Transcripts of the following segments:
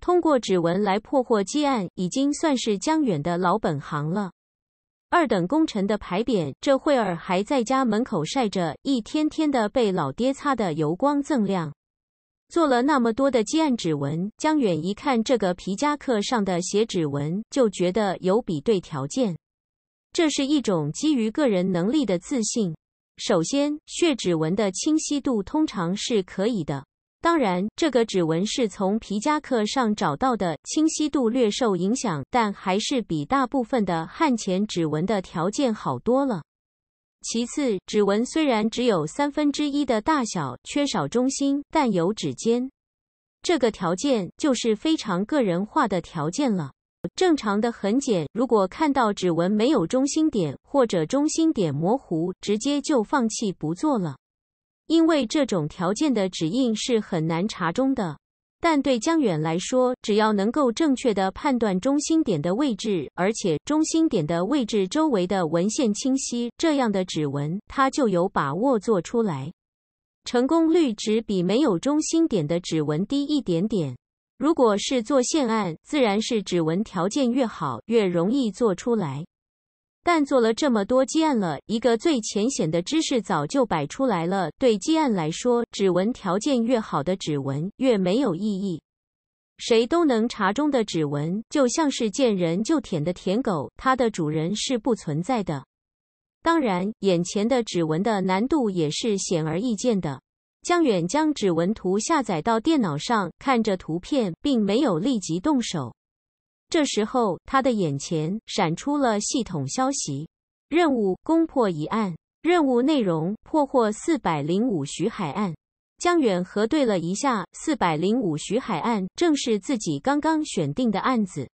通过指纹来破获积案，已经算是江远的老本行了。二等功臣的牌匾，这会儿还在家门口晒着，一天天的被老爹擦得油光锃亮。做了那么多的积案指纹，江远一看这个皮夹克上的写指纹，就觉得有比对条件。这是一种基于个人能力的自信。首先，血指纹的清晰度通常是可以的。当然，这个指纹是从皮夹克上找到的，清晰度略受影响，但还是比大部分的汉前指纹的条件好多了。其次，指纹虽然只有三分之一的大小，缺少中心，但有指尖，这个条件就是非常个人化的条件了。正常的痕检，如果看到指纹没有中心点或者中心点模糊，直接就放弃不做了。因为这种条件的指印是很难查中的，但对江远来说，只要能够正确的判断中心点的位置，而且中心点的位置周围的文献清晰，这样的指纹他就有把握做出来。成功率只比没有中心点的指纹低一点点。如果是做线案，自然是指纹条件越好，越容易做出来。但做了这么多积案了，一个最浅显的知识早就摆出来了：对积案来说，指纹条件越好的指纹越没有意义。谁都能查中的指纹，就像是见人就舔的舔狗，它的主人是不存在的。当然，眼前的指纹的难度也是显而易见的。江远将指纹图下载到电脑上，看着图片，并没有立即动手。这时候，他的眼前闪出了系统消息：任务攻破一案，任务内容破获四百零五徐海案。江远核对了一下，四百零五徐海案正是自己刚刚选定的案子。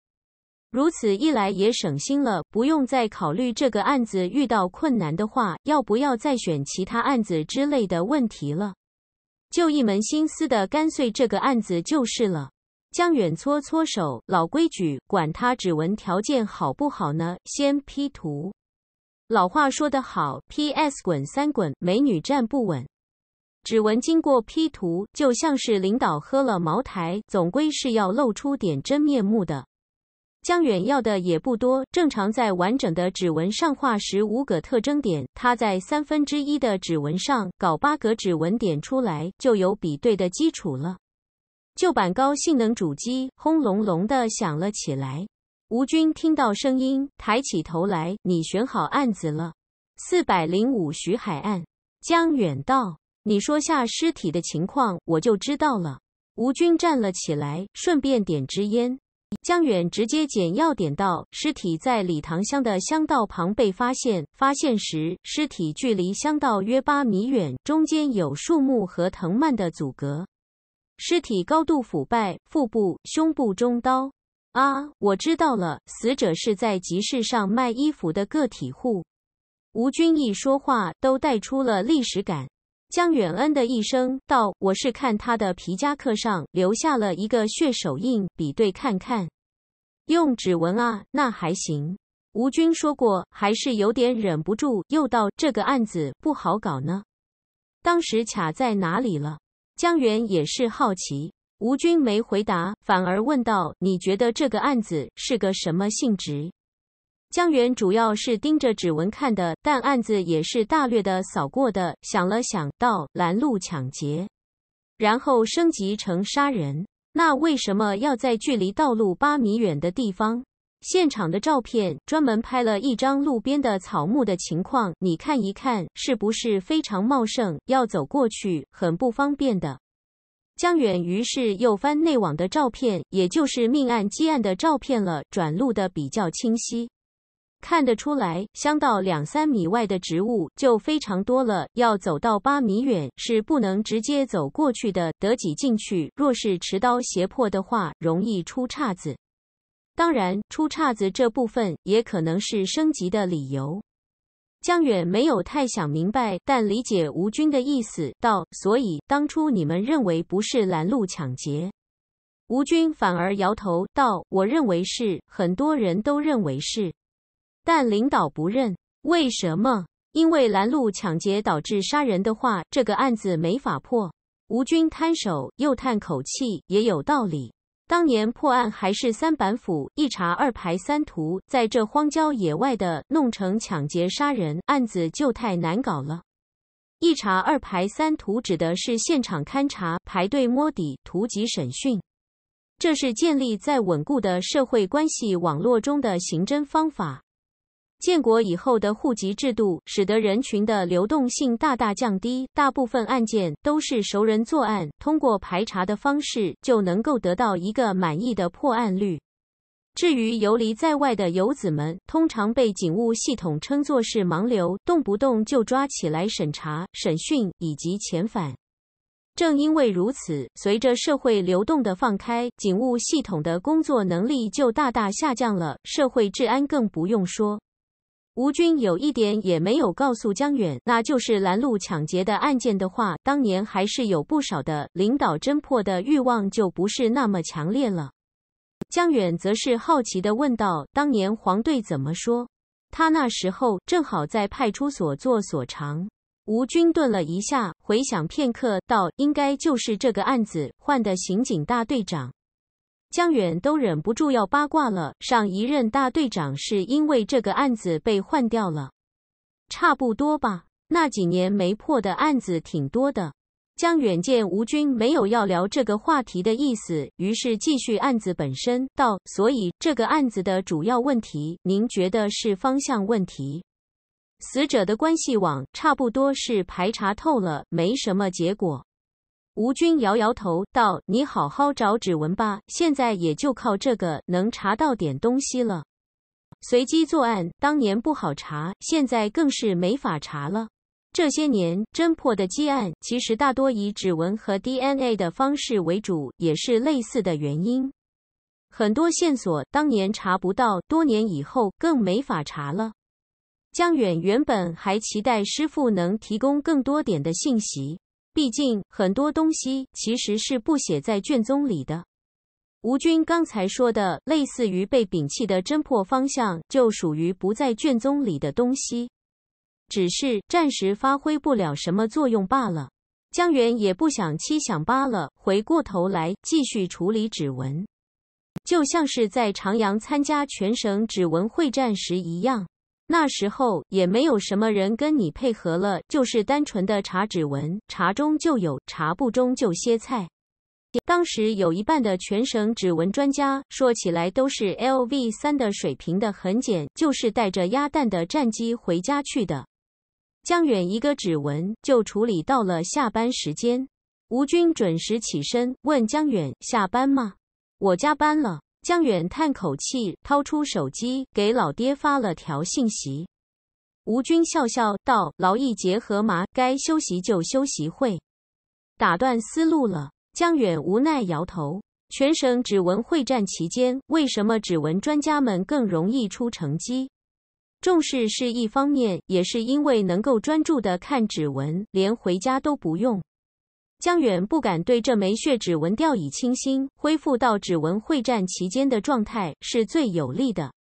如此一来也省心了，不用再考虑这个案子遇到困难的话，要不要再选其他案子之类的问题了，就一门心思的干脆这个案子就是了。江远搓搓手，老规矩，管他指纹条件好不好呢，先 P 图。老话说得好，P.S. 滚三滚，美女站不稳。指纹经过 P 图，就像是领导喝了茅台，总归是要露出点真面目的。江远要的也不多，正常在完整的指纹上画十五个特征点，他在三分之一的指纹上搞八个指纹点出来，就有比对的基础了。旧版高性能主机轰隆隆的响了起来。吴军听到声音，抬起头来：“你选好案子了？四百零五徐海岸，江远道：“你说下尸体的情况，我就知道了。”吴军站了起来，顺便点支烟。江远直接简要点到：“尸体在礼堂乡的乡道旁被发现，发现时尸体距离乡道约八米远，中间有树木和藤蔓的阻隔。”尸体高度腐败，腹部、胸部中刀。啊，我知道了，死者是在集市上卖衣服的个体户。吴军一说话都带出了历史感。江远恩的一声道：“我是看他的皮夹克上留下了一个血手印，比对看看。”用指纹啊，那还行。吴军说过，还是有点忍不住，又道：“这个案子不好搞呢，当时卡在哪里了？”江源也是好奇，吴军没回答，反而问道：“你觉得这个案子是个什么性质？”江源主要是盯着指纹看的，但案子也是大略的扫过的，想了想，道：“拦路抢劫，然后升级成杀人。那为什么要在距离道路八米远的地方？现场的照片专门拍了一张路边的草木的情况，你看一看是不是非常茂盛，要走过去很不方便的。江远于是又翻内网的照片，也就是命案积案的照片了，转录的比较清晰，看得出来，相到两三米外的植物就非常多了，要走到八米远是不能直接走过去的，得挤进去。若是持刀胁迫的话，容易出岔子。当然，出岔子这部分也可能是升级的理由。江远没有太想明白，但理解吴军的意思，道：“所以当初你们认为不是拦路抢劫？”吴军反而摇头道：“我认为是，很多人都认为是，但领导不认。为什么？因为拦路抢劫导致杀人的话，这个案子没法破。”吴军摊手，又叹口气：“也有道理。”当年破案还是三板斧：一查、二排、三图。在这荒郊野外的弄成抢劫杀人案子就太难搞了。一查、二排、三图指的是现场勘查、排队摸底、图集审讯。这是建立在稳固的社会关系网络中的刑侦方法。建国以后的户籍制度使得人群的流动性大大降低，大部分案件都是熟人作案，通过排查的方式就能够得到一个满意的破案率。至于游离在外的游子们，通常被警务系统称作是“盲流”，动不动就抓起来审查、审讯以及遣返。正因为如此，随着社会流动的放开，警务系统的工作能力就大大下降了，社会治安更不用说。吴军有一点也没有告诉江远，那就是拦路抢劫的案件的话，当年还是有不少的领导侦破的欲望就不是那么强烈了。江远则是好奇的问道：“当年黄队怎么说？他那时候正好在派出所做所长。”吴军顿了一下，回想片刻，道：“应该就是这个案子换的刑警大队长。”江远都忍不住要八卦了。上一任大队长是因为这个案子被换掉了，差不多吧？那几年没破的案子挺多的。江远见吴军没有要聊这个话题的意思，于是继续案子本身，道：“所以这个案子的主要问题，您觉得是方向问题？死者的关系网差不多是排查透了，没什么结果。”吴军摇摇头道：“你好好找指纹吧，现在也就靠这个能查到点东西了。随机作案当年不好查，现在更是没法查了。这些年侦破的积案，其实大多以指纹和 DNA 的方式为主，也是类似的原因。很多线索当年查不到，多年以后更没法查了。”江远原本还期待师傅能提供更多点的信息。毕竟，很多东西其实是不写在卷宗里的。吴军刚才说的，类似于被摒弃的侦破方向，就属于不在卷宗里的东西，只是暂时发挥不了什么作用罢了。江源也不想七想八了，回过头来继续处理指纹，就像是在长阳参加全省指纹会战时一样。那时候也没有什么人跟你配合了，就是单纯的查指纹，查中就有，查不中就歇菜。当时有一半的全省指纹专家，说起来都是 LV 三的水平的痕检，就是带着鸭蛋的战机回家去的。江远一个指纹就处理到了下班时间。吴军准时起身，问江远下班吗？我加班了。江远叹口气，掏出手机给老爹发了条信息。吴军笑笑道：“劳逸结合嘛，该休息就休息。”会打断思路了。江远无奈摇头。全省指纹会战期间，为什么指纹专家们更容易出成绩？重视是一方面，也是因为能够专注的看指纹，连回家都不用。江远不敢对这枚血指纹掉以轻心，恢复到指纹会战期间的状态是最有利的。